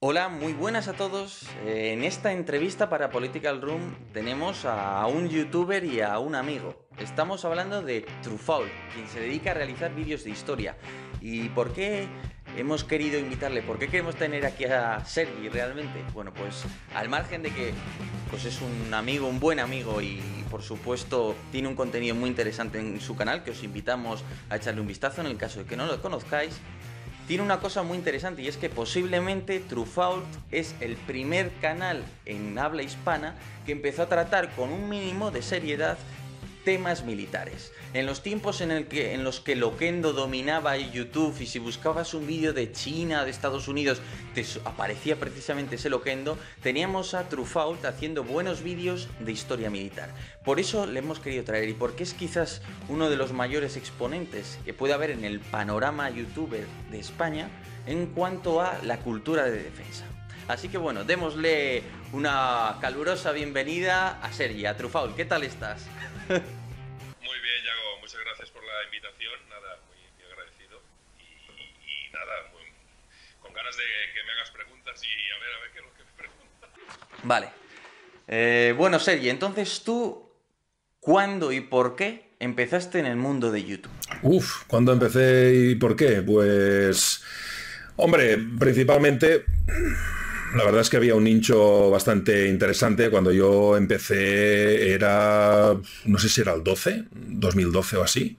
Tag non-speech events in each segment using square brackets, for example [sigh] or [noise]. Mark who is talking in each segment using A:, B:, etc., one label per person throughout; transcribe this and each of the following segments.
A: Hola, muy buenas a todos. Eh, en esta entrevista para Political Room tenemos a un youtuber y a un amigo. Estamos hablando de Trufaul, quien se dedica a realizar vídeos de historia. ¿Y por qué hemos querido invitarle? ¿Por qué queremos tener aquí a Sergi realmente? Bueno, pues al margen de que pues es un amigo, un buen amigo y por supuesto tiene un contenido muy interesante en su canal que os invitamos a echarle un vistazo en el caso de que no lo conozcáis tiene una cosa muy interesante y es que posiblemente Trufault es el primer canal en habla hispana que empezó a tratar con un mínimo de seriedad temas militares. En los tiempos en, el que, en los que Loquendo dominaba YouTube y si buscabas un vídeo de China, de Estados Unidos, te aparecía precisamente ese Loquendo, teníamos a Trufault haciendo buenos vídeos de historia militar. Por eso le hemos querido traer y porque es quizás uno de los mayores exponentes que puede haber en el panorama youtuber de España en cuanto a la cultura de defensa. Así que bueno, démosle una calurosa bienvenida a Sergi, a ¿Qué tal estás? [laughs]
B: nada, muy, agradecido y, nada, con ganas de que me hagas preguntas
A: y a ver, a ver qué es lo que me preguntas. Vale. Eh, bueno, Sergi, entonces tú, ¿cuándo y por qué empezaste en el mundo de YouTube?
B: Uf, ¿cuándo empecé y por qué? Pues, hombre, principalmente, la verdad es que había un nicho bastante interesante. Cuando yo empecé era, no sé si era el 12, 2012 o así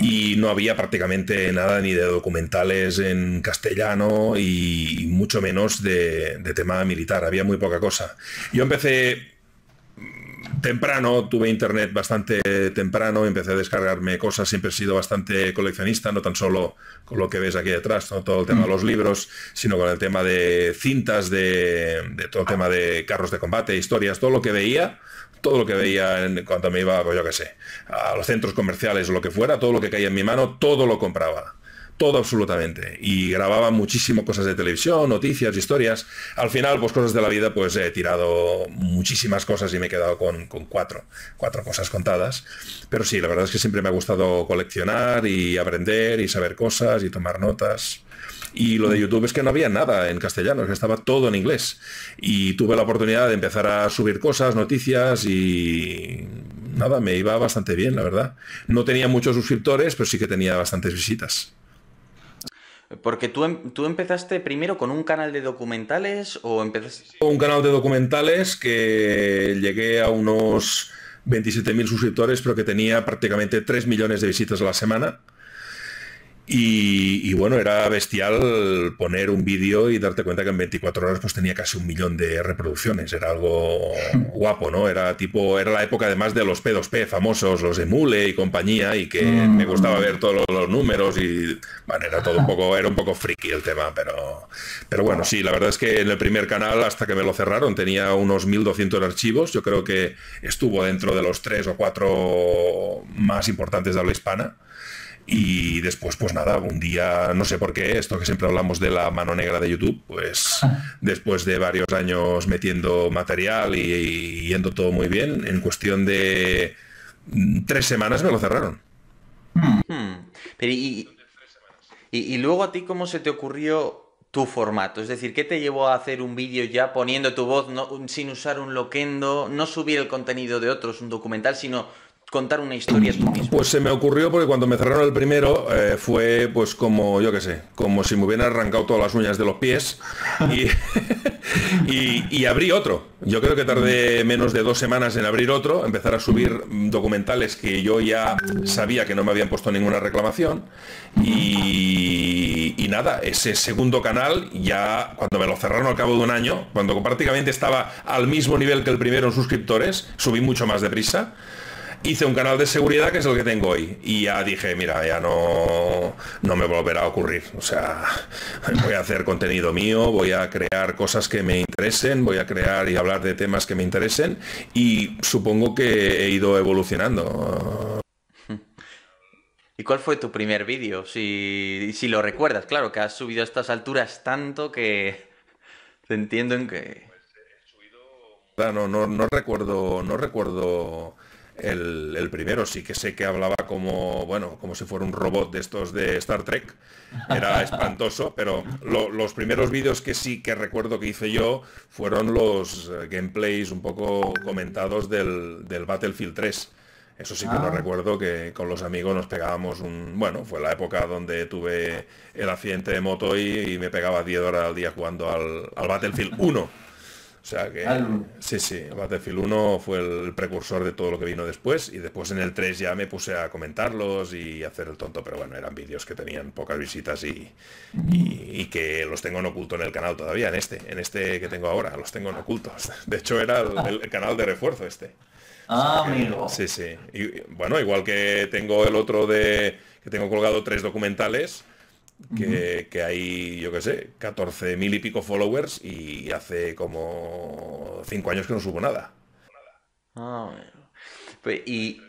B: y no había prácticamente nada ni de documentales en castellano y mucho menos de, tema militar, había muy poca cosa. Yo empecé temprano, tuve internet bastante temprano, empecé a descargarme cosas, siempre he sido bastante coleccionista, no tan solo con lo que ves aquí detrás, no todo el tema de los libros, sino con el tema de cintas, de, todo el tema de carros de combate, historias, todo lo que veía, todo lo que veía en, cuando me iba, pues yo qué sé, a los centros comerciales o lo que fuera, todo lo que caía en mi mano, todo lo compraba todo absolutamente. Y grababa muchísimo cosas de televisión, noticias, historias. Al final, pues cosas de la vida, pues he tirado muchísimas cosas y me he quedado con, cuatro, cuatro cosas contadas. Pero sí, la verdad es que siempre me ha gustado coleccionar y aprender y saber cosas y tomar notas. Y lo de YouTube es que no había nada en castellano, que estaba todo en inglés. Y tuve la oportunidad de empezar a subir cosas, noticias y nada, me iba bastante bien, la verdad. No tenía muchos suscriptores, pero sí que tenía bastantes visitas.
A: Porque tú, em, tú empezaste primero con un canal de documentales o empezaste...
B: Un canal de documentales que llegué a unos 27.000 suscriptores, pero que tenía prácticamente 3 millones de visitas a la semana. Y, bueno, era bestial poner un vídeo y darte cuenta que en 24 horas pues tenía casi un millón de reproducciones. Era algo [laughs] guapo, ¿no? Era tipo, era la época además de los P2P famosos, los de Mule y compañía, y que ah. me gustaba ver todos los, números y bueno, era todo un poco, era un poco friki el tema, pero, pero bueno, sí, la verdad es que en el primer canal, hasta que me lo cerraron, tenía unos 1200 archivos. Yo creo que estuvo dentro de los tres o cuatro más importantes de habla hispana. Y después, pues nada, un día, no sé por qué, esto que siempre hablamos de la mano negra de YouTube, pues ah. después de varios años metiendo material y, yendo todo muy bien, en cuestión de mm, tres semanas me lo cerraron.
A: Hmm. y, luego a ti, ¿cómo se te ocurrió tu formato? Es decir, ¿qué te llevó a hacer un vídeo ya poniendo tu voz sin usar un loquendo, no subir el contenido de otros, un documental, sino contar una historia tú
B: mismo? Pues se me ocurrió porque cuando me cerraron el primero eh, fue pues como, yo qué sé, como si me hubieran arrancado todas las uñas de los pies [laughs] y, abrí otro. Yo creo que tardé menos de dos semanas en abrir otro, empezar a subir documentales que yo ya sabía que no me habían puesto ninguna reclamación y, y nada, ese segundo canal ya cuando me lo cerraron al cabo de un año, cuando prácticamente estaba al mismo nivel que el primero en suscriptores, subí mucho más deprisa hice un canal de seguridad que es el que tengo hoy. Y ya dije, mira, ya no, no me volverá a ocurrir. O sea, voy a hacer contenido mío, voy a crear cosas que me interesen, voy a crear y hablar de temas que me interesen. Y supongo que he ido evolucionando. ¿Y cuál fue tu
A: primer vídeo? Si, si lo recuerdas, claro, que has subido a estas alturas tanto que
B: te entiendo en que... Pues no, no, no recuerdo, no recuerdo el, primero sí que sé que hablaba como, bueno, como si fuera un robot de estos de Star Trek. Era espantoso, pero los primeros vídeos que sí que recuerdo que hice yo fueron los eh, gameplays un poco comentados del, del Battlefield 3. Eso sí que lo ah. recuerdo que con los amigos nos pegábamos un... Bueno, fue la época donde tuve el accidente de moto y, me pegaba 10 horas al día jugando al, al Battlefield 1. O sea que... Sí, sí, Battlefield 1 fue el precursor de todo lo que vino después y después en el 3 ya me puse a comentarlos y hacer el tonto, pero bueno, eran vídeos que tenían pocas visitas y, y, que los tengo en oculto en el canal todavía, en este, en este que tengo ahora, los tengo en ocultos. De hecho era el, canal de refuerzo este. Ah, Sí, sí. Y, bueno, igual que tengo el otro de que tengo colgado tres documentales, que, hay, yo qué sé, 14 mil y pico followers y hace como 5 años que no subo nada.
A: Ah, pues, y,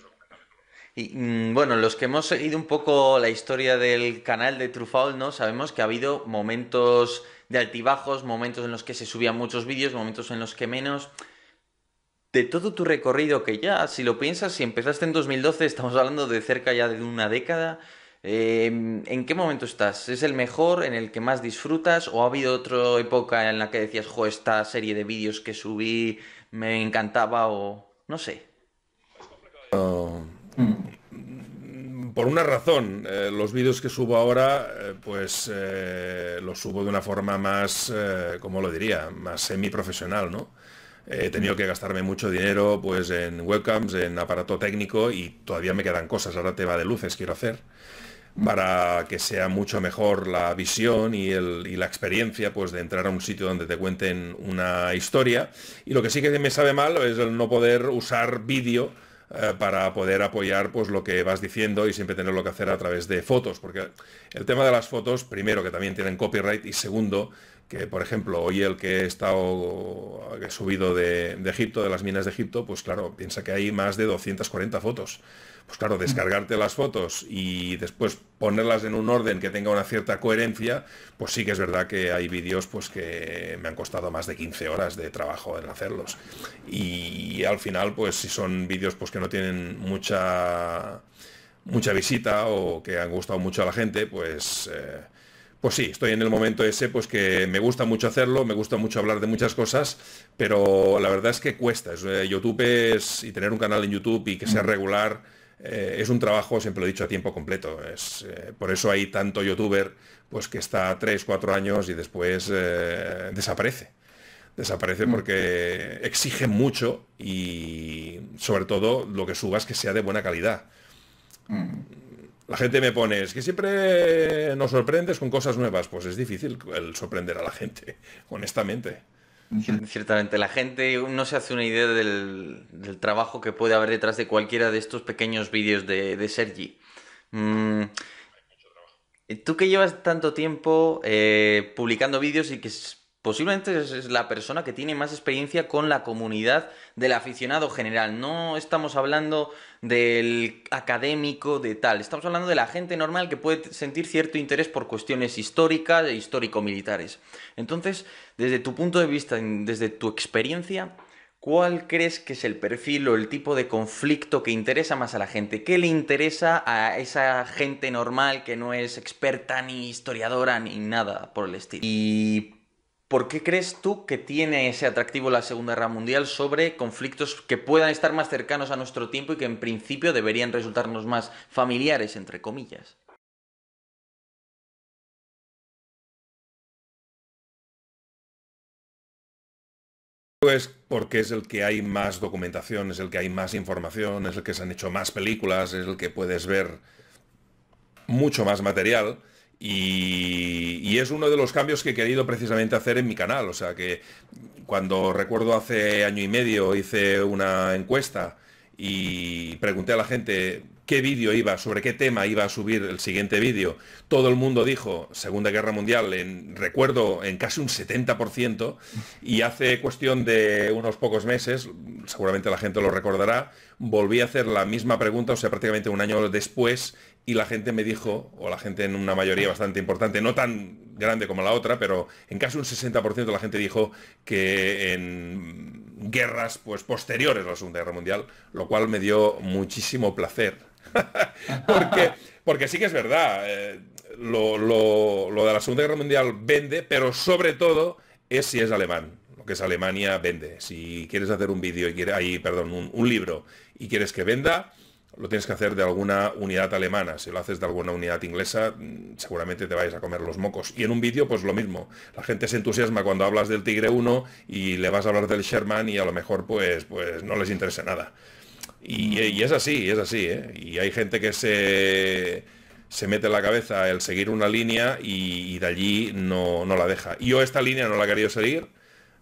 A: mm, bueno, los que hemos seguido un poco la historia del canal de Trufaul, ¿no? Sabemos que ha habido momentos de altibajos, momentos en los que se subían muchos vídeos, momentos en los que menos. De todo tu recorrido que ya, si lo piensas, si empezaste en 2012, estamos hablando de cerca ya de una década, Em, ¿En qué momento estás? ¿Es el mejor, en el que más disfrutas? ¿O ha habido otra época en la que decías, jo, esta serie de vídeos que subí me encantaba o no sé?
B: Mm, por una razón, eh, los vídeos que subo ahora, eh, pues eh, los subo de una forma más, ¿cómo lo diría? Más semi-profesional, ¿no? He tenido que gastarme mucho dinero pues en webcams, en aparato técnico y todavía me quedan cosas. Ahora te va de luces, quiero hacer para que sea mucho mejor la visión y, el, y, la experiencia pues, de entrar a un sitio donde te cuenten una historia. Y lo que sí que me sabe mal es el no poder usar vídeo eh, para poder apoyar pues, lo que vas diciendo y siempre tenerlo que hacer a través de fotos, porque el tema de las fotos, primero que también tienen copyright y segundo que por ejemplo hoy el que he estado subido de, Egipto, de las minas de Egipto, pues claro, piensa que hay más de 240 fotos. Pues claro, mm. descargarte las fotos y después ponerlas en un orden que tenga una cierta coherencia, pues sí que es verdad que hay vídeos pues que me han costado más de 15 horas de trabajo en hacerlos. Y al final, pues si son vídeos pues que no tienen mucha mucha visita o que han gustado mucho a la gente, pues eh, pues sí, estoy en el momento ese, pues que me gusta mucho hacerlo, me gusta mucho hablar de muchas cosas, pero la verdad es que cuesta. Eh, YouTube es, y tener un canal en YouTube y que sea mm. regular, eh, es un trabajo, siempre lo he dicho, a tiempo completo. Es, eh, por eso hay tanto youtuber, pues que está 3, 4 años y después desaparece. Desaparece mm. porque exige mucho y sobre todo lo que subas que sea de buena calidad. Mm. La gente me pone, es que siempre nos sorprendes con cosas nuevas. Pues es difícil el sorprender a la gente, honestamente. Ciertamente, la
A: gente no se hace una idea del, trabajo que puede haber detrás de cualquiera de estos pequeños vídeos de, Sergi. Mm, tú que llevas tanto tiempo eh, publicando vídeos y que posiblemente es la persona que tiene más experiencia con la comunidad del aficionado general. No estamos hablando del académico de tal, estamos hablando de la gente normal que puede sentir cierto interés por cuestiones históricas e histórico-militares. Entonces, desde tu punto de vista, desde tu experiencia, ¿cuál crees que es el perfil o el tipo de conflicto que interesa más a la gente? ¿Qué le interesa a esa gente normal que no es experta ni historiadora ni nada por el estilo? Y ¿Por qué crees tú que tiene ese atractivo la Segunda Guerra Mundial sobre conflictos que puedan estar más cercanos a nuestro tiempo y que en principio deberían resultarnos más familiares, entre comillas?
B: Pues porque es el que hay más documentación, es el que hay más información, es el que se han hecho más películas, es el que puedes ver mucho más material y, es uno de los cambios que he querido precisamente hacer en mi canal. O sea que cuando recuerdo hace año y medio hice una encuesta y pregunté a la gente qué vídeo iba, sobre qué tema iba a subir el siguiente vídeo, todo el mundo dijo Segunda Guerra Mundial, en, recuerdo en casi un 70%, y hace cuestión de unos pocos meses, seguramente la gente lo recordará, volví a hacer la misma pregunta, o sea, prácticamente un año después, y la gente me dijo, o la gente en una mayoría bastante importante, no tan grande como la otra, pero en casi un 60% la gente dijo que en guerras pues posteriores a la Segunda Guerra Mundial, lo cual me dio muchísimo placer. [laughs] porque, porque sí que es verdad, eh, lo, de la Segunda Guerra Mundial vende, pero sobre todo es si es alemán Lo que es Alemania, vende. Si quieres hacer un vídeo y quieres, ahí, perdón, un, libro y quieres que venda, lo tienes que hacer de alguna unidad alemana. Si lo haces de alguna unidad inglesa, mm, seguramente te vais a comer los mocos. Y en un vídeo, pues lo mismo. La gente se entusiasma cuando hablas del Tigre 1 y le vas a hablar del Sherman y a lo mejor pues, pues no les interesa nada. Y, es así, es así. ¿eh? Y hay gente que se, se mete en la cabeza el seguir una línea y, de allí no, no la deja. Yo esta línea no la he querido seguir.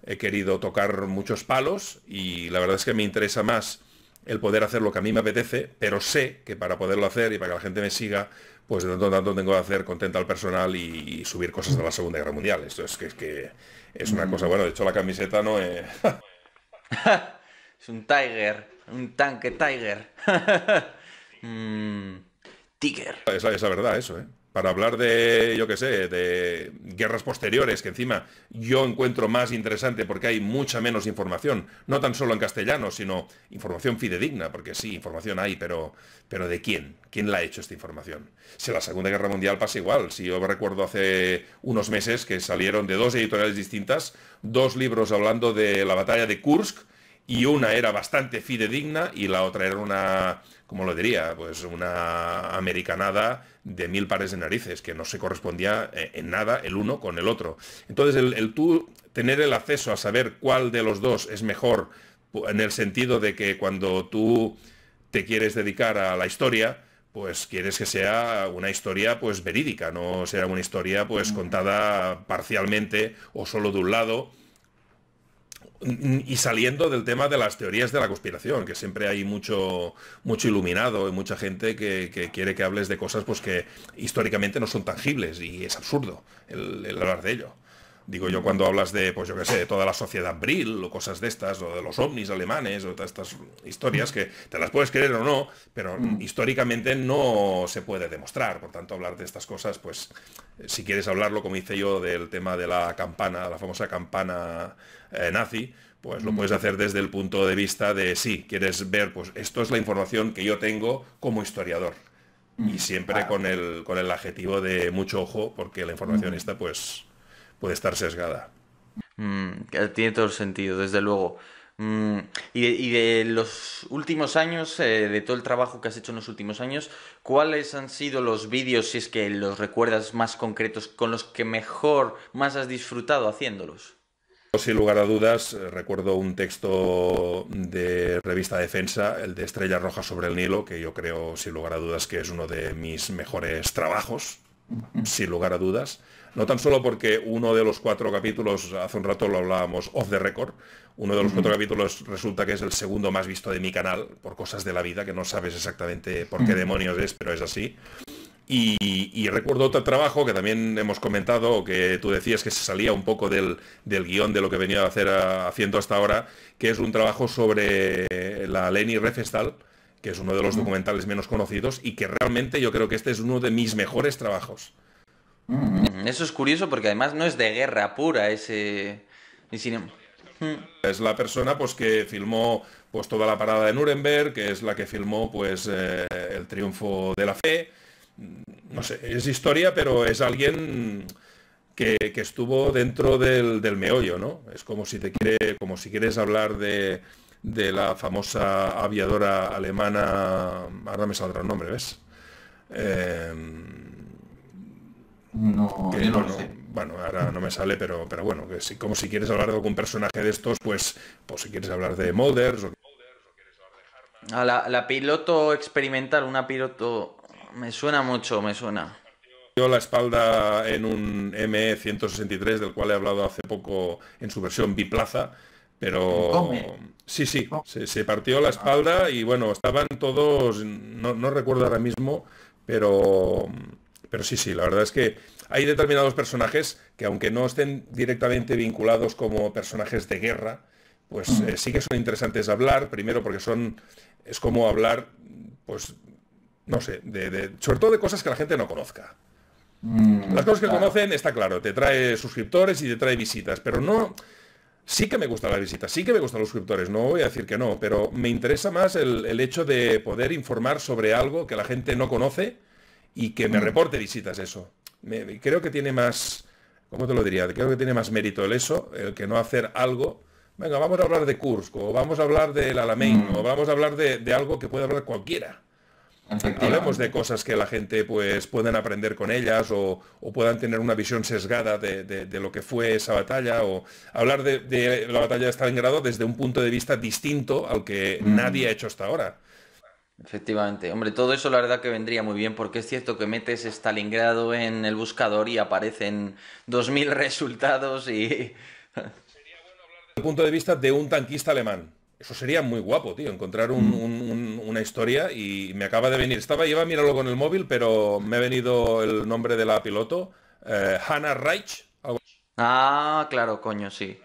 B: He querido tocar muchos palos y la verdad es que me interesa más el poder hacer lo que a mí me apetece, pero sé que para poderlo hacer y para que la gente me siga, pues de tanto en tanto tengo que hacer contenta al personal y, subir cosas de la Segunda Guerra Mundial. Esto es que, es que es una cosa, bueno, de hecho la camiseta no es... [laughs] es un Tiger, un
A: tanque Tiger. [laughs]
B: Mm, tiger. es la verdad eso, ¿eh? para hablar de, yo qué sé, de guerras posteriores, que encima yo encuentro más interesante porque hay mucha menos información, no tan solo en castellano, sino información fidedigna, porque sí, información hay, pero, pero ¿de quién? ¿Quién la ha hecho esta información? Si la Segunda Guerra Mundial pasa igual, si yo recuerdo hace unos meses que salieron de dos editoriales distintas, dos libros hablando de la batalla de Kursk, y una era bastante fidedigna y la otra era una como lo diría, pues una americanada de mil pares de narices, que no se correspondía eh, en nada el uno con el otro. Entonces, el, tú tener el acceso a saber cuál de los dos es mejor, en el sentido de que cuando tú te quieres dedicar a la historia, pues quieres que sea una historia pues verídica, no sea una historia pues contada parcialmente o solo de un lado y saliendo del tema de las teorías de la conspiración, que siempre hay mucho, iluminado y mucha gente que, quiere que hables de cosas pues, que históricamente no son tangibles y es absurdo el, el hablar de ello. Digo yo cuando hablas de, pues yo qué sé, de toda la sociedad Brill o cosas de estas, o de los ovnis alemanes, o todas estas historias que te las puedes creer o no, pero mm. históricamente no se puede demostrar. Por tanto, hablar de estas cosas, pues eh, si quieres hablarlo, como hice yo, del tema de la campana, la famosa campana eh, nazi, pues lo mm. puedes hacer desde el punto de vista de, sí, quieres ver, pues esto es la información que yo tengo como historiador. Mm. Y siempre con el, con el adjetivo de mucho ojo, porque la información está, pues puede estar sesgada. Mm, tiene todo el sentido, desde luego. Mm, y, de, los últimos
A: años, eh, de todo el trabajo que has hecho en los últimos años, ¿cuáles han sido los vídeos, si es que los recuerdas más concretos, con los que mejor, más has disfrutado haciéndolos?
B: Sin lugar a dudas, eh, recuerdo un texto de revista Defensa, el de Estrella Roja sobre el Nilo, que yo creo, sin lugar a dudas, que es uno de mis mejores trabajos, sin lugar a dudas. No tan solo porque uno de los cuatro capítulos, hace un rato lo hablábamos off the record, uno de los cuatro capítulos resulta que es el segundo más visto de mi canal, por cosas de la vida, que no sabes exactamente por qué demonios es, pero es así. Y, recuerdo otro trabajo que también hemos comentado, que tú decías que se salía un poco del, guión de lo que venía a hacer haciendo hasta ahora, que es un trabajo sobre la Leni Refestal, que es uno de los documentales menos conocidos y que realmente yo creo que este es uno de mis mejores trabajos. Mm. eso es curioso porque además no es de guerra pura ese... Em-, mm. Es la persona pues, que filmó pues, toda la parada de Nuremberg, que es la que filmó pues, eh, el triunfo de la fe. Mm, no sé, es historia, pero es alguien que, estuvo dentro del, del, meollo, ¿no? Es como si te quiere, como si quieres hablar de, de la famosa aviadora alemana, ahora me saldrá el nombre, ¿ves? Em, no, Bueno, ahora no me sale, pero, pero bueno, que si, como si quieres hablar de algún personaje de estos, pues, pues si quieres hablar de Molders o...
A: A la, la piloto experimental, una piloto... Me suena mucho, me suena
B: la espalda en un ME-163 del cual he hablado hace poco en su versión biplaza, pero sí, sí, se, partió la espalda y bueno, estaban todos, no, no recuerdo ahora mismo, pero pero sí, sí, la verdad es que hay determinados personajes que aunque no estén directamente vinculados como personajes de guerra, pues eh, sí que son interesantes de hablar, primero porque son, es como hablar, pues, no sé, de, sobre todo de cosas que la gente no conozca.
A: Mm, las cosas que
B: conocen, está claro, te trae suscriptores y te trae visitas, pero no, sí que me gusta las visitas, sí que me gustan los suscriptores, no voy a decir que no, pero me interesa más el, el hecho de poder informar sobre algo que la gente no conoce y que me reporte visitas eso. creo que tiene más, ¿cómo te lo diría? Creo que tiene más mérito el eso, el que no hacer algo. Venga, vamos a hablar de Kursk, o vamos a hablar del Alamein, mm. o vamos a hablar de, algo que puede hablar cualquiera. Hablemos de cosas que la gente pues pueden aprender con ellas o, puedan tener una visión sesgada de, lo que fue esa batalla o hablar de, la batalla de Stalingrado desde un punto de vista distinto al que mm. nadie ha hecho hasta
A: ahora. Efectivamente. Hombre, todo eso la verdad que vendría muy bien porque es cierto que metes Stalingrado en el buscador y aparecen 2.000 [laughs] resultados y... el
B: punto de vista de un tanquista alemán. Eso sería muy guapo, tío, encontrar una historia y me acaba de venir. Estaba, iba a mirarlo con el móvil, pero me ha venido el nombre de la piloto, eh, Hannah Reich. Ah, claro, coño, sí.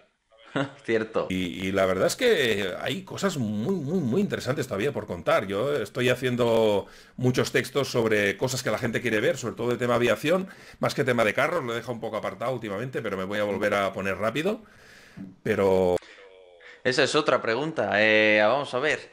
B: [laughs] Cierto. Y, la verdad es que hay cosas muy, muy, muy interesantes todavía por contar. Yo estoy haciendo muchos textos sobre cosas que la gente quiere ver, sobre todo de tema aviación, más que tema de carros, lo he dejado un poco apartado últimamente, pero me voy a volver a poner rápido. Pero... Esa es otra pregunta. Eh, vamos a ver.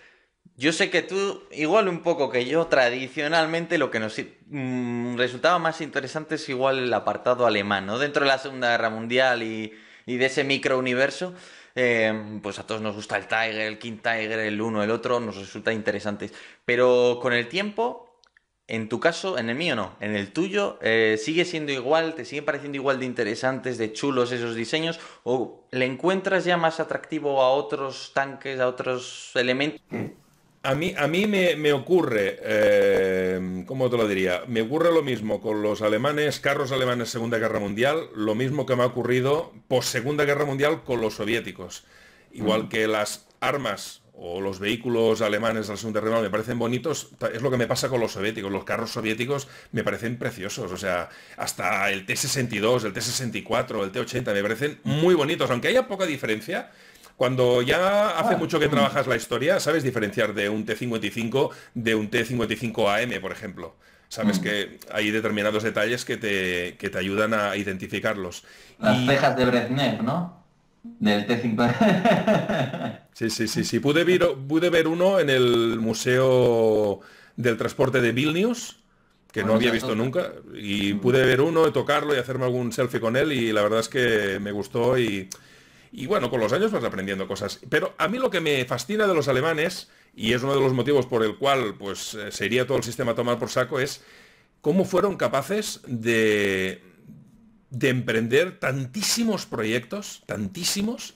B: Yo
A: sé que tú, igual un poco que yo, tradicionalmente lo que nos
B: mm,
A: resultaba más interesante es igual el apartado alemán, Dentro de la Segunda Guerra Mundial y y de ese microuniverso. universo eh, pues a todos nos gusta el Tiger, el King Tiger, el uno, el otro, nos resulta interesantes. Pero con el tiempo, en tu caso, en el mío no, en el tuyo, eh, ¿sigue siendo igual? ¿Te siguen pareciendo igual de interesantes, de chulos esos diseños? ¿O le encuentras ya más atractivo a otros tanques, a otros elementos? Mm
B: a mí, a mí me, ocurre, eh, ¿cómo te lo diría? Me ocurre lo mismo con los alemanes, carros alemanes Segunda Guerra Mundial, lo mismo que me ha ocurrido post Segunda Guerra Mundial con los soviéticos. Igual que las armas o los vehículos alemanes la Segunda Guerra me parecen bonitos, es lo que me pasa con los soviéticos. Los carros soviéticos me parecen preciosos, o sea, hasta el T-62, el T-64, el T-80 me parecen muy bonitos, aunque haya poca diferencia cuando ya hace ah. mucho que trabajas la historia, sabes diferenciar de un T55 de un T55AM, por ejemplo. Sabes mm. que hay determinados detalles que te, ayudan a identificarlos. Las cejas de Brezhnev, ¿no? Del t 55 [laughs] sí, sí, sí, sí. Pude ver, uno en el Museo del Transporte de Vilnius, que ah, no había visto nunca y mm. pude ver uno, tocarlo y hacerme algún selfie con él y la verdad es que me gustó y, y bueno, con los años vas aprendiendo cosas. Pero a mí lo que me fascina de los alemanes, y es uno de los motivos por el cual pues, eh, iría todo el sistema a tomar por saco, es cómo fueron capaces de, de emprender tantísimos proyectos, tantísimos,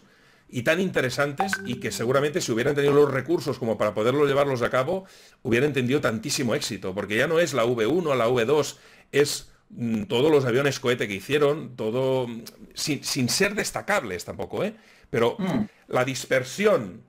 B: y tan interesantes y que seguramente si hubieran tenido los recursos como para poderlo llevarlos a cabo, hubieran tenido tantísimo éxito, porque ya no es la V1 a la V2, es Mm, todos los aviones cohete que hicieron, todo, mm, sin, sin ser destacables tampoco, ¿eh? pero mm. la dispersión,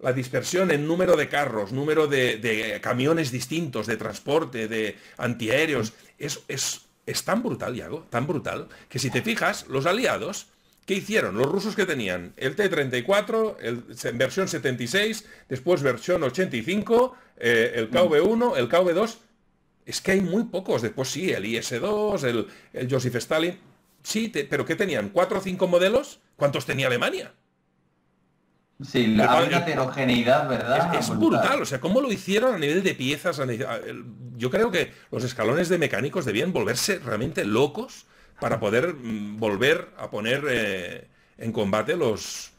B: la dispersión en número de carros, número de, camiones distintos, de transporte, de antiaéreos, es, es, es tan brutal, Iago, tan brutal, que si te fijas, los aliados, ¿Qué hicieron? Los rusos que tenían el T-34, en versión 76, después versión 85, eh, el KV-1, el KV-2, es que hay muy pocos. Después sí, el IS-2, el, Joseph Stalin. Sí, pero ¿qué tenían? ¿Cuatro o cinco modelos? ¿Cuántos tenía Alemania? Sí, la heterogeneidad, ¿verdad? Es, brutal. o sea, cómo lo hicieron a nivel de piezas. yo creo que los escalones de mecánicos debían volverse realmente locos para poder mm, volver a poner eh, en combate los,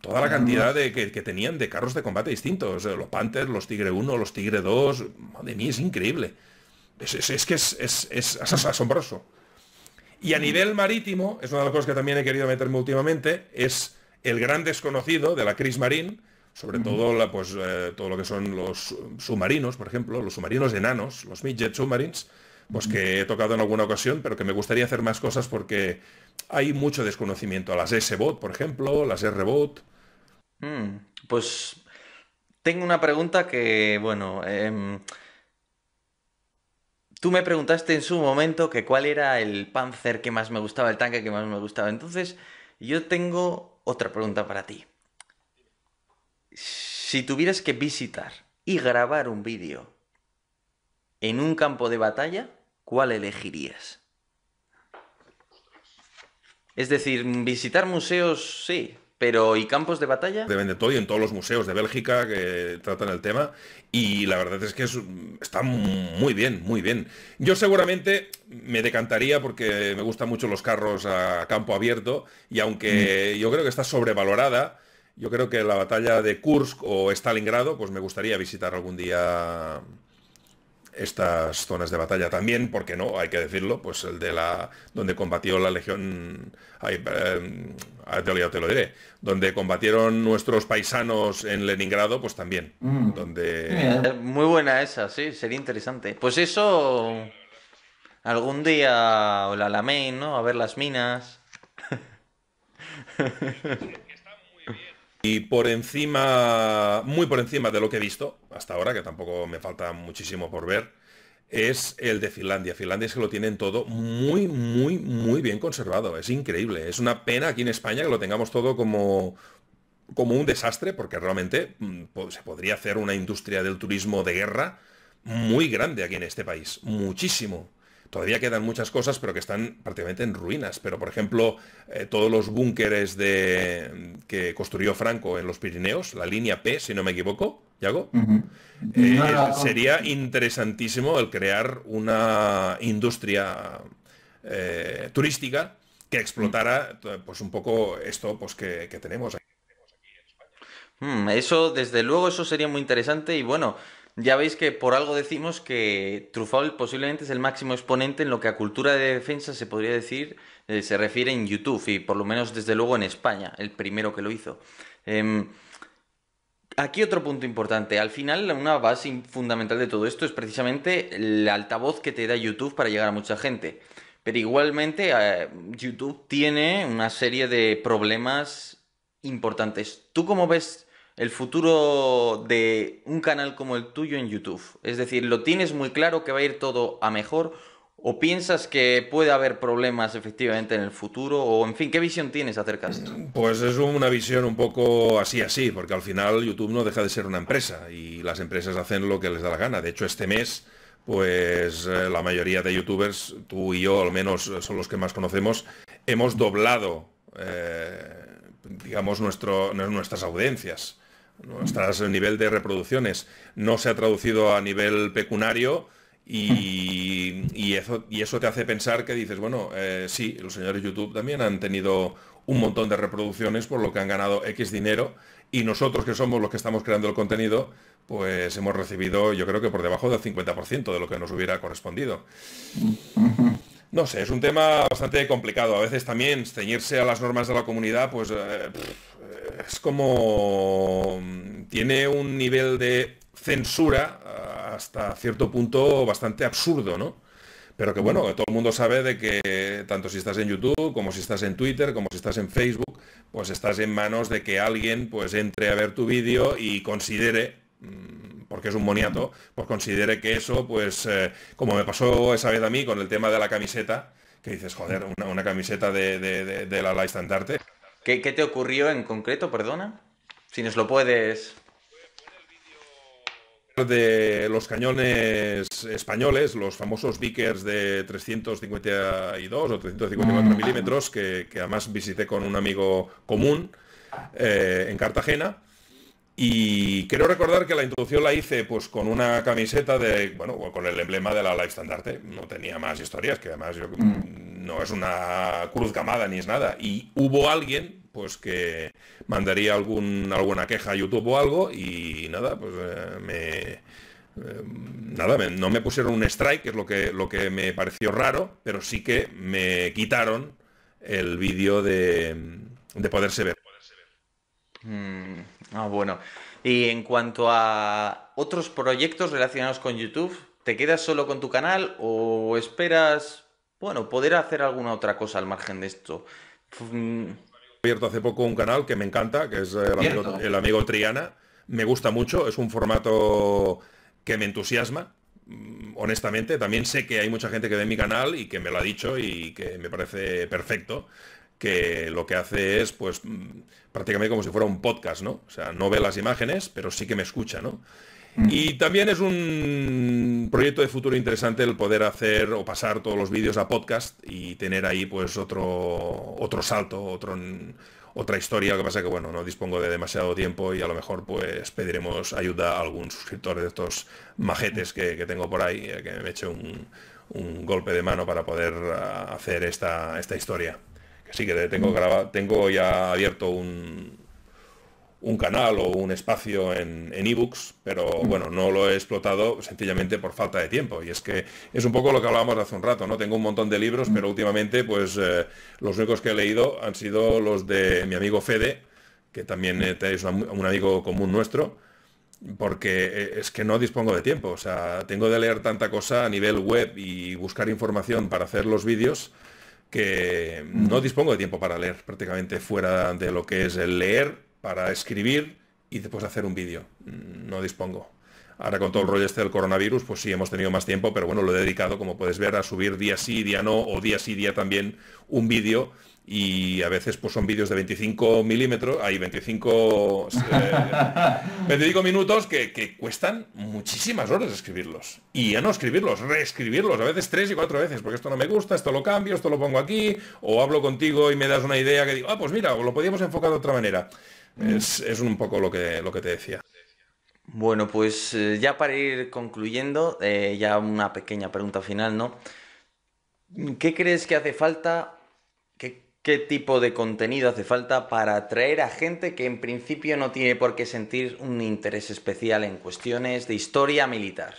B: toda la cantidad que, tenían de carros de combate distintos. Los Panthers, los Tigre 1, los Tigre 2. Madre mía, es increíble. Es, que es, asombroso. Y a nivel marítimo, es una de las cosas que también he querido meterme últimamente, es el gran desconocido de la Cris Marine, sobre todo pues, eh, todo lo que son los submarinos, por ejemplo, los submarinos enanos, los midget submarines, pues que he tocado en alguna ocasión, pero que me gustaría hacer más cosas porque hay mucho desconocimiento. Las S-Bot, por ejemplo, las R-Bot. Hmm, pues tengo una pregunta
A: que, bueno, em, tú me preguntaste en su momento que cuál era el Panzer que más me gustaba, el tanque que más me gustaba. Entonces, yo tengo otra pregunta para ti. Si tuvieras que visitar y grabar un vídeo en un campo de batalla, ¿cuál elegirías? Es decir, visitar museos,
B: sí, pero ¿y campos de batalla? Deben de todo y en todos los museos de Bélgica que tratan el tema. Y la verdad es que es, está muy bien, muy bien. Yo seguramente me decantaría porque me gustan mucho los carros a campo abierto. Y aunque mm. yo creo que está sobrevalorada, yo creo que la batalla de Kursk o Stalingrado, pues me gustaría visitar algún día estas zonas de batalla también, porque no, hay que decirlo, pues el de la donde combatió la legión, em, ahí, te lo diré, donde combatieron nuestros paisanos en Leningrado, pues también, mm. donde eh, muy buena esa, sí, sería interesante. Pues eso algún
A: día o la main, ¿no? A ver las minas.
B: [laughs] y por encima, muy por encima de lo que he visto, hasta ahora, que tampoco me falta muchísimo por ver, es el de Finlandia. Finlandia es que lo tienen todo muy, muy, muy bien conservado. Es increíble. Es una pena aquí en España que lo tengamos todo como, como un desastre, porque realmente mm, se podría hacer una industria del turismo de guerra muy grande aquí en este país. Muchísimo todavía quedan muchas cosas, pero que están prácticamente en ruinas. Pero, por ejemplo, eh, todos los búnkeres de, que construyó Franco en los Pirineos, la línea P, si no me equivoco, Yago, eh, sería interesantísimo el crear una industria eh, turística que explotara pues un poco esto pues, que, tenemos aquí.
A: Hmm, eso, desde luego, eso sería muy interesante y bueno, ya veis que por algo decimos que Truffaut posiblemente es el máximo exponente en lo que a cultura de defensa se podría decir eh, se refiere en YouTube y por lo menos desde luego en España, el primero que lo hizo. Em, aquí otro punto importante. Al final una base fundamental de todo esto es precisamente el altavoz que te da YouTube para llegar a mucha gente. Pero igualmente eh, YouTube tiene una serie de problemas importantes. ¿Tú cómo ves el futuro de un canal como el tuyo en YouTube? Es decir, ¿lo tienes muy claro que va a ir todo a mejor? ¿O piensas que puede haber problemas efectivamente en el futuro? O, en fin, ¿qué visión tienes acerca de esto?
B: Pues es una visión un poco así, así, porque al final YouTube no deja de ser una empresa y las empresas hacen lo que les da la gana. De hecho, este mes, pues eh, la mayoría de youtubers, tú y yo al menos eh, son los que más conocemos, hemos doblado, eh, digamos, nuestro, nuestras audiencias el nivel de reproducciones no se ha traducido a nivel pecunario y, eso, y eso te hace pensar que dices, bueno, eh, sí, los señores YouTube también han tenido un montón de reproducciones por lo que han ganado X dinero y nosotros que somos los que estamos creando el contenido, pues hemos recibido yo creo que por debajo del 50% de lo que nos hubiera correspondido. No sé, es un tema bastante complicado. A veces también ceñirse a las normas de la comunidad, pues eh, es como... tiene un nivel de censura ah, hasta cierto punto bastante absurdo, ¿no? Pero que bueno, todo el mundo sabe de que tanto si estás en YouTube, como si estás en Twitter, como si estás en Facebook, pues estás en manos de que alguien pues entre a ver tu vídeo y considere mm, porque es un moniato, pues considere que eso, pues, eh, como me pasó esa vez a mí con el tema de la camiseta, que dices, joder, una, camiseta de, de, la Light Standarte, ¿Qué, te ocurrió en concreto, perdona? Si nos lo puedes... De los cañones españoles, los famosos Vickers de 352 o 354 mm. milímetros, que, además visité con un amigo común eh, en Cartagena. Y quiero recordar que la introducción la hice pues con una camiseta de, bueno, con el emblema de la Live Standarte. No tenía más historias, que además mm. no es una cruz gamada ni es nada. Y hubo alguien, pues que mandaría algún, alguna queja a YouTube o algo y nada, pues eh, me... Eh, nada, no me pusieron un strike, que es lo que, lo que me pareció raro, pero sí que me quitaron el vídeo de, de poderse ver. Mm, ah, bueno. Y en cuanto a otros
A: proyectos relacionados con YouTube, ¿te quedas solo con tu canal o esperas,
B: bueno, poder hacer alguna otra cosa al margen de esto? Mm. He abierto hace poco un canal que me encanta, que es el amigo Triana. Me gusta mucho, es un formato que me entusiasma, mm, honestamente. También sé que hay mucha gente que ve mi canal y que me lo ha dicho y que me parece perfecto que lo que hace es, pues, mm, prácticamente como si fuera un podcast, ¿no? O sea, no ve las imágenes, pero sí que me escucha, ¿no? Mm. Y también es un proyecto de futuro interesante el poder hacer o pasar todos los vídeos a podcast y tener ahí pues otro otro salto, otro otra historia. Lo que pasa es que bueno, no dispongo de demasiado tiempo y a lo mejor pues pediremos ayuda a algún suscriptor de estos majetes que, que tengo por ahí, eh, que me eche un, un golpe de mano para poder ah, hacer esta, esta historia que sí que tengo tengo ya abierto un, canal o un espacio en, en ebooks, pero bueno, no lo he explotado sencillamente por falta de tiempo. Y es que es un poco lo que hablábamos hace un rato, ¿no? Tengo un montón de libros, pero últimamente, pues eh, los únicos que he leído han sido los de mi amigo Fede, que también es eh, un amigo común nuestro, porque eh, es que no dispongo de tiempo. O sea, tengo de leer tanta cosa a nivel web y buscar información para hacer los vídeos que no dispongo de tiempo para leer prácticamente fuera de lo que es el leer, para escribir y después hacer un vídeo. Mm, no dispongo. Ahora con todo el rollo este del coronavirus, pues sí hemos tenido más tiempo, pero bueno, lo he dedicado, como puedes ver, a subir día sí, día no, o día sí, día también un vídeo y a veces pues son vídeos de 25 milímetros, hay 25, 25 eh, [laughs] minutos que, cuestan muchísimas horas escribirlos. Y ya no escribirlos, reescribirlos, a veces tres y cuatro veces, porque esto no me gusta, esto lo cambio, esto lo pongo aquí, o hablo contigo y me das una idea que digo, ah, pues mira, lo podíamos enfocar de otra manera. Es, un poco lo que, lo que te decía. Bueno, pues eh, ya
A: para ir concluyendo, eh, ya una pequeña pregunta final, ¿no? ¿Qué crees que hace falta qué tipo de contenido hace falta para atraer a gente que en principio no tiene por qué sentir un interés especial en cuestiones de historia militar.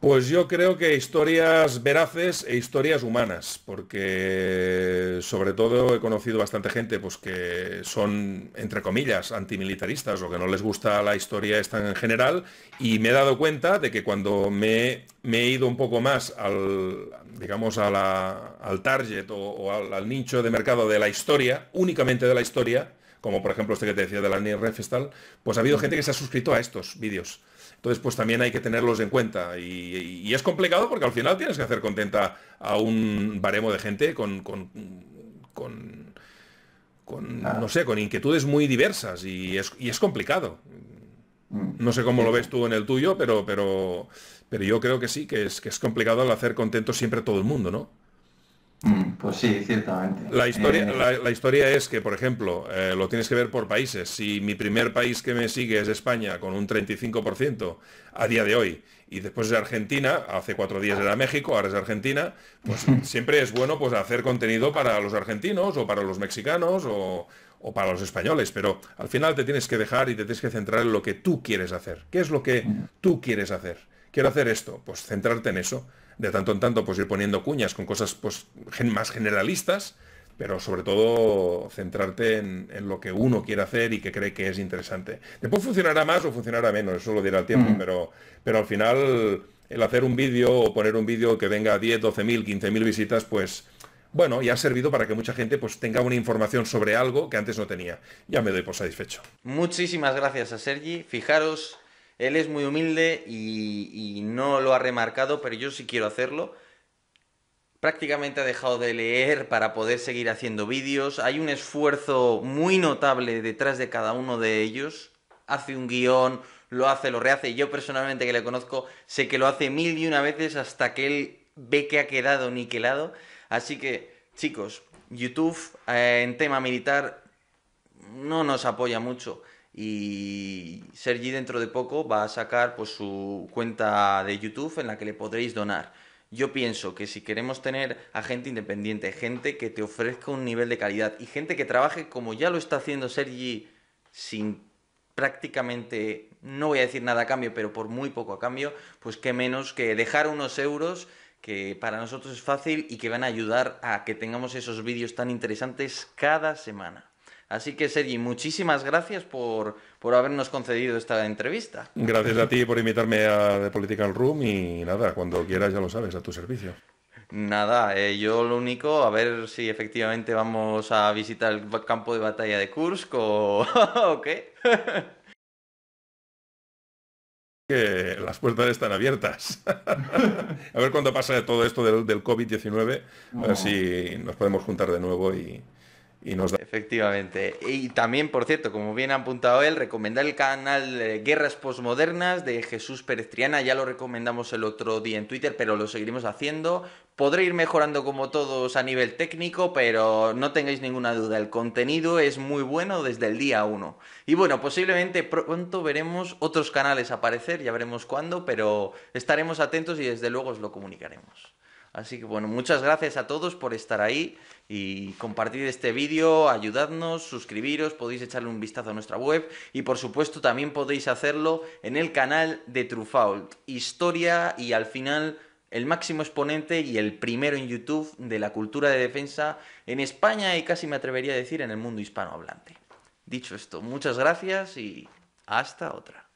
B: Pues yo creo que historias veraces e historias humanas, porque sobre todo he conocido bastante gente pues, que son, entre comillas, antimilitaristas o que no les gusta la historia en general, y me he dado cuenta de que cuando me, he ido un poco más al, digamos, al target o, al nicho de mercado de la historia, únicamente de la historia, como por ejemplo este que te decía de la Night pues ha habido gente que se ha suscrito a estos vídeos. Entonces, pues también hay que tenerlos en cuenta. Y, es complicado porque al final tienes que hacer contenta a un baremo de gente con, con, con, ah. no sé, con inquietudes muy diversas y es, complicado. Mm. No sé cómo lo ves tú en el tuyo, pero, pero, pero yo creo que sí, que es, es complicado el hacer contento siempre todo el mundo, ¿no? Mm, pues sí, ciertamente. La eh, historia, la, historia es que, por ejemplo, eh, lo tienes que ver por países. Si mi primer país que me sigue es España con un 35% a día de hoy y después es Argentina, hace cuatro días era México, ahora es Argentina, pues [laughs] siempre es bueno pues, hacer contenido para los argentinos o para los mexicanos o para los españoles, pero al final te tienes que dejar y te tienes que centrar en lo que tú quieres hacer. ¿Qué es lo que tú quieres hacer? Quiero hacer esto, pues centrarte en eso de tanto en tanto pues ir poniendo cuñas con cosas pues, más generalistas, pero sobre todo centrarte en, lo que uno quiere hacer y que cree que es interesante. Después funcionará más o funcionará menos, eso lo dirá el tiempo, mm. pero, pero al final el hacer un vídeo o poner un vídeo que venga a 10, 12 mil, mil visitas, pues bueno, ya ha servido para que mucha gente pues tenga una información sobre algo que antes no tenía. Ya me doy por satisfecho.
A: Muchísimas gracias a Sergi. Fijaros él es muy humilde y, no lo ha remarcado, pero yo sí quiero hacerlo prácticamente ha dejado de leer para poder seguir haciendo vídeos. Hay un esfuerzo muy notable detrás de cada uno de ellos. Hace un guión, lo hace, lo rehace. Yo personalmente que le conozco sé que lo hace mil y una veces hasta que él ve que ha quedado niquelado. Así que, chicos, YouTube eh, en tema militar no nos apoya mucho. Y Sergi dentro de poco va a sacar pues, su cuenta de YouTube en la que le podréis donar. Yo pienso que si queremos tener a gente independiente, gente que te ofrezca un nivel de calidad y gente que trabaje como ya lo está haciendo Sergi sin prácticamente, no voy a decir nada a cambio, pero por muy poco a cambio, pues qué menos que dejar unos euros que para nosotros es fácil y que van a ayudar a que tengamos esos vídeos tan interesantes cada semana. Así que Sergi, muchísimas gracias por, habernos concedido esta entrevista.
B: Gracias a ti por invitarme a The Political Room y nada, cuando quieras ya lo sabes, a tu servicio.
A: Nada, eh, yo lo único, a ver si efectivamente vamos a visitar el campo de batalla de Kursk o, [laughs] qué.
B: [laughs] las puertas están abiertas. [laughs] a ver cuándo pasa todo esto del, del COVID-19, a ver si nos podemos juntar de nuevo y, nos
A: Efectivamente. Y también, por cierto, como bien ha apuntado él, recomendar el canal Guerras Postmodernas de Jesús Pérez Triana. Ya lo recomendamos el otro día en Twitter, pero lo seguiremos haciendo. Podré ir mejorando como todos a nivel técnico, pero no tengáis ninguna duda, el contenido es muy bueno desde el día 1. Y bueno, posiblemente pronto veremos otros canales aparecer, ya veremos cuándo, pero estaremos atentos y desde luego os lo comunicaremos. Así que bueno, muchas gracias a todos por estar ahí y compartir este vídeo, ayudadnos, suscribiros, podéis echarle un vistazo a nuestra web y por supuesto también podéis hacerlo en el canal de Trufault, historia y al final el máximo exponente y el primero en YouTube de la cultura de defensa en España y casi me atrevería a decir en el mundo hispanohablante. Dicho esto, muchas gracias y hasta otra.